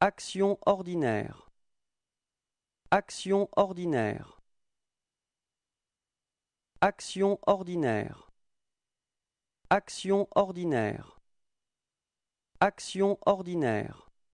Action ordinaire. Action ordinaire. Action ordinaire. Action ordinaire. Action ordinaire.